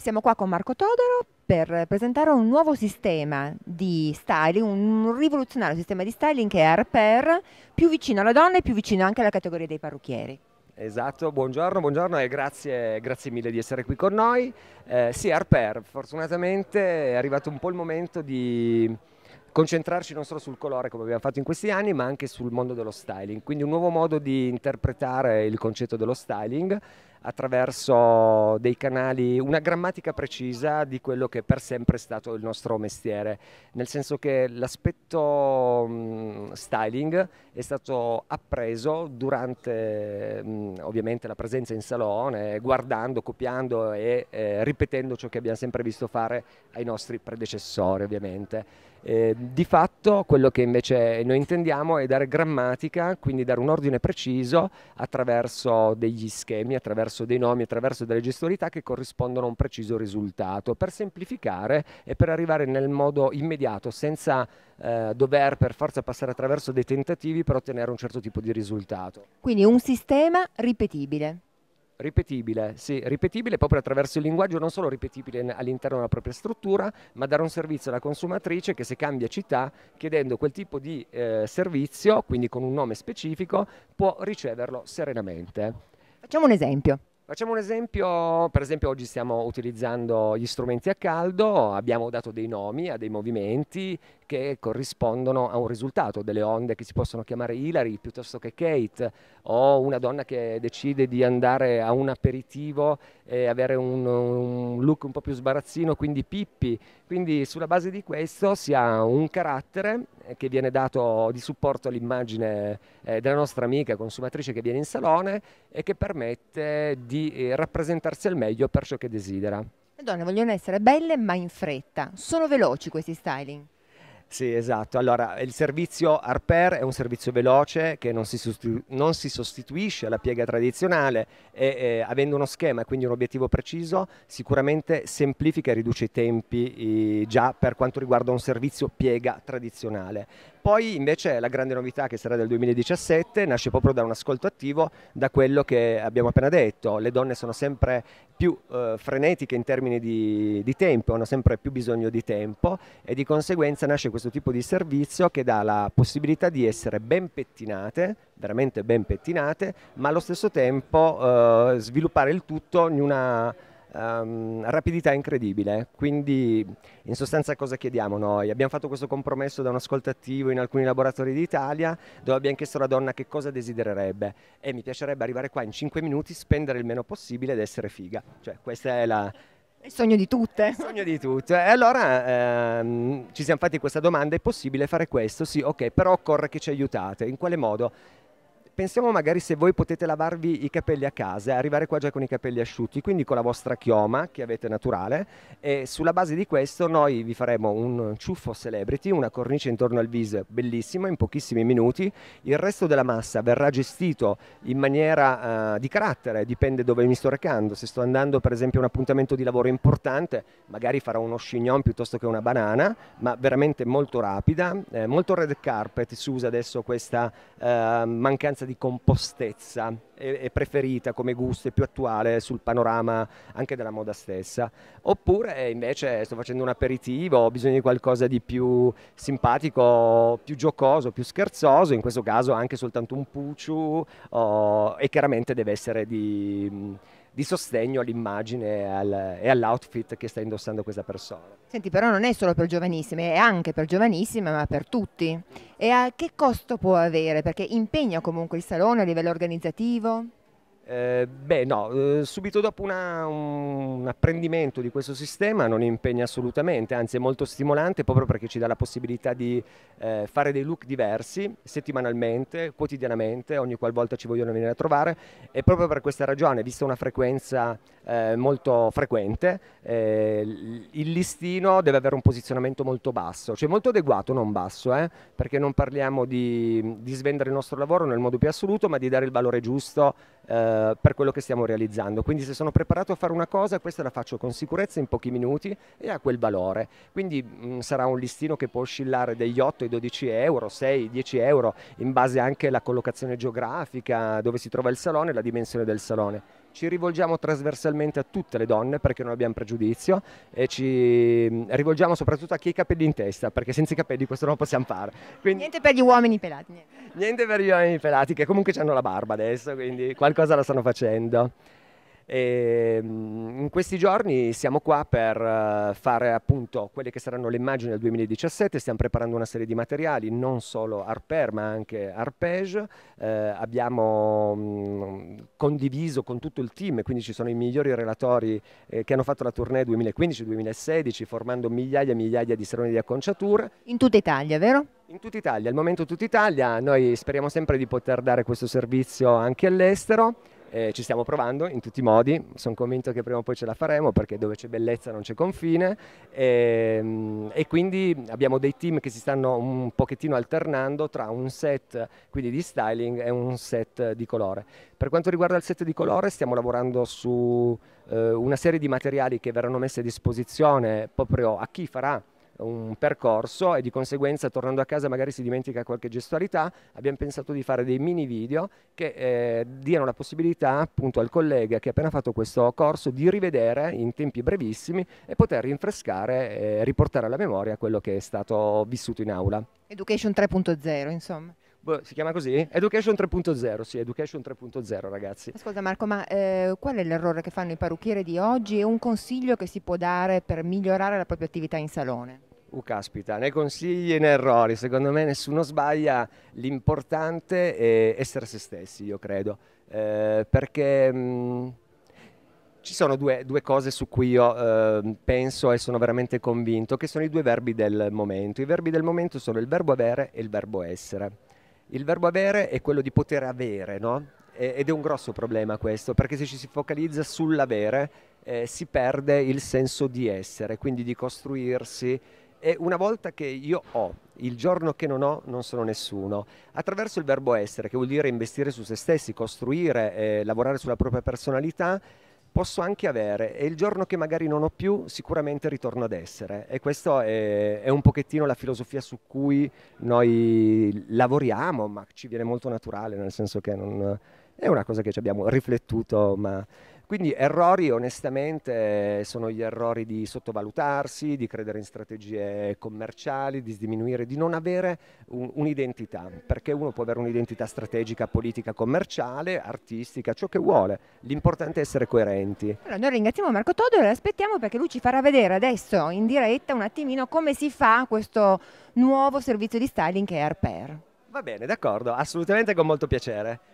Siamo qua con Marco Todoro per presentare un nuovo sistema di styling, un rivoluzionario sistema di styling che è Arper, più vicino alla donna e più vicino anche alla categoria dei parrucchieri. Esatto, buongiorno, buongiorno e grazie, grazie, mille di essere qui con noi. Eh, sì, Arper, fortunatamente è arrivato un po' il momento di concentrarci non solo sul colore come abbiamo fatto in questi anni ma anche sul mondo dello styling, quindi un nuovo modo di interpretare il concetto dello styling attraverso dei canali, una grammatica precisa di quello che per sempre è stato il nostro mestiere, nel senso che l'aspetto mh, styling è stato appreso durante mh, ovviamente la presenza in salone, guardando, copiando e eh, ripetendo ciò che abbiamo sempre visto fare ai nostri predecessori ovviamente. Eh, di fatto quello che invece noi intendiamo è dare grammatica, quindi dare un ordine preciso attraverso degli schemi, attraverso dei nomi, attraverso delle gestualità che corrispondono a un preciso risultato, per semplificare e per arrivare nel modo immediato, senza eh, dover per forza passare attraverso dei tentativi per ottenere un certo tipo di risultato. Quindi un sistema ripetibile. Ripetibile, sì, ripetibile proprio attraverso il linguaggio, non solo ripetibile all'interno della propria struttura, ma dare un servizio alla consumatrice che se cambia città, chiedendo quel tipo di eh, servizio, quindi con un nome specifico, può riceverlo serenamente. Facciamo un esempio. Facciamo un esempio, per esempio oggi stiamo utilizzando gli strumenti a caldo, abbiamo dato dei nomi a dei movimenti che corrispondono a un risultato, delle onde che si possono chiamare Hilary piuttosto che Kate o una donna che decide di andare a un aperitivo e avere un, un look un po' più sbarazzino, quindi Pippi. Quindi sulla base di questo si ha un carattere che viene dato di supporto all'immagine eh, della nostra amica consumatrice che viene in salone e che permette di eh, rappresentarsi al meglio per ciò che desidera. Le donne vogliono essere belle ma in fretta, sono veloci questi styling. Sì, esatto. Allora, il servizio Harper è un servizio veloce che non si, sostitu- non si sostituisce alla piega tradizionale e eh, avendo uno schema e quindi un obiettivo preciso sicuramente semplifica e riduce i tempi eh, già per quanto riguarda un servizio piega tradizionale. Poi invece la grande novità che sarà del 2017 nasce proprio da un ascolto attivo, da quello che abbiamo appena detto, le donne sono sempre più eh, frenetiche in termini di, di, tempo, hanno sempre più bisogno di tempo e di conseguenza nasce questo tipo di servizio che dà la possibilità di essere ben pettinate, veramente ben pettinate, ma allo stesso tempo eh, sviluppare il tutto in una um, rapidità incredibile. Quindi in sostanza cosa chiediamo noi? Abbiamo fatto questo compromesso da un ascolto attivo in alcuni laboratori d'Italia dove abbiamo chiesto alla donna che cosa desidererebbe e mi piacerebbe arrivare qua in 5 minuti, spendere il meno possibile ed essere figa. Cioè questa è la, il sogno di tutte. Il sogno di tutte. E allora ehm, ci siamo fatti questa domanda, è possibile fare questo? Sì, ok, però occorre che ci aiutate. In quale modo? pensiamo magari se voi potete lavarvi i capelli a casa, arrivare qua già con i capelli asciutti, quindi con la vostra chioma che avete naturale e sulla base di questo noi vi faremo un ciuffo celebrity, una cornice intorno al viso bellissima in pochissimi minuti, il resto della massa verrà gestito in maniera uh, di carattere, dipende dove mi sto recando, se sto andando per esempio a un appuntamento di lavoro importante magari farò uno scignon piuttosto che una banana, ma veramente molto rapida, eh, molto red carpet si usa adesso questa uh, mancanza di di compostezza è, è preferita come gusto, e più attuale sul panorama anche della moda stessa. Oppure invece sto facendo un aperitivo, ho bisogno di qualcosa di più simpatico, più giocoso, più scherzoso, in questo caso anche soltanto un pucciu oh, e chiaramente deve essere di di sostegno all'immagine e, al, e all'outfit che sta indossando questa persona. Senti, però non è solo per giovanissime, è anche per giovanissime, ma per tutti. E a che costo può avere? Perché impegna comunque il salone a livello organizzativo? Eh, beh no, eh, subito dopo una, un apprendimento di questo sistema non impegna assolutamente, anzi è molto stimolante proprio perché ci dà la possibilità di eh, fare dei look diversi settimanalmente, quotidianamente, ogni qualvolta ci vogliono venire a trovare e proprio per questa ragione, vista una frequenza eh, molto frequente, il listino deve avere un posizionamento molto basso, cioè molto adeguato, non basso, perché non parliamo di, di svendere il nostro lavoro nel modo più assoluto, ma di dare il valore giusto eh, per quello che stiamo realizzando. Quindi se sono preparato a fare una cosa, questa la faccio con sicurezza in pochi minuti e ha quel valore. Quindi mh, mm, sarà un listino che può oscillare dagli 8 ai 12 euro, 6, 10 euro, in base anche alla collocazione geografica, dove si trova il salone e la dimensione del salone ci rivolgiamo trasversalmente a tutte le donne perché non abbiamo pregiudizio e ci mm, rivolgiamo soprattutto a chi ha i capelli in testa perché senza i capelli questo non lo possiamo fare. Quindi, niente per gli uomini pelati. Niente. niente per gli uomini pelati che comunque hanno la barba adesso, quindi qualcosa la stanno facendo. E ehm, in questi giorni siamo qua per eh, fare appunto quelle che saranno le immagini del 2017, stiamo preparando una serie di materiali, non solo arper ma anche arpeggio, eh, abbiamo mh, mm, condiviso con tutto il team, quindi ci sono i migliori relatori eh, che hanno fatto la tournée 2015-2016 formando migliaia e migliaia di saloni di acconciatura. In tutta Italia, vero? In tutta Italia, al momento tutta Italia, noi speriamo sempre di poter dare questo servizio anche all'estero. Eh, ci stiamo provando in tutti i modi, sono convinto che prima o poi ce la faremo perché dove c'è bellezza non c'è confine e, ehm, e, quindi abbiamo dei team che si stanno un pochettino alternando tra un set quindi di styling e un set di colore. Per quanto riguarda il set di colore stiamo lavorando su eh, una serie di materiali che verranno messi a disposizione proprio a chi farà un percorso e di conseguenza tornando a casa magari si dimentica qualche gestualità, abbiamo pensato di fare dei mini video che eh, diano la possibilità appunto al collega che ha appena fatto questo corso di rivedere in tempi brevissimi e poter rinfrescare e eh, riportare alla memoria quello che è stato vissuto in aula. Education 3.0 insomma boh, si chiama così? Education 3.0, sì, Education 3.0 ragazzi. Ascolta Marco, ma eh, qual è l'errore che fanno i parrucchieri di oggi e un consiglio che si può dare per migliorare la propria attività in salone? Uh, caspita, né consigli nei errori, secondo me nessuno sbaglia, l'importante è essere se stessi, io credo, eh, perché mh, ci sono due, due, cose su cui io eh, penso e sono veramente convinto, che sono i due verbi del momento. I verbi del momento sono il verbo avere e il verbo essere. Il verbo avere è quello di poter avere, no? ed è un grosso problema questo, perché se ci si focalizza sull'avere eh, si perde il senso di essere, quindi di costruirsi e una volta che io ho, il giorno che non ho, non sono nessuno. Attraverso il verbo essere, che vuol dire investire su se stessi, costruire, eh, lavorare sulla propria personalità, posso anche avere e il giorno che magari non ho più sicuramente ritorno ad essere e questa è, è, un pochettino la filosofia su cui noi lavoriamo ma ci viene molto naturale nel senso che non, è una cosa che ci abbiamo riflettuto ma quindi errori onestamente sono gli errori di sottovalutarsi, di credere in strategie commerciali, di diminuire, di non avere un, un'identità, perché uno può avere un'identità strategica, politica, commerciale, artistica, ciò che vuole. L'importante è essere coerenti. Allora, noi ringraziamo Marco Todoro e lo aspettiamo perché lui ci farà vedere adesso in diretta un attimino come si fa questo nuovo servizio di styling che è Airpair. Va bene, d'accordo, assolutamente con molto piacere.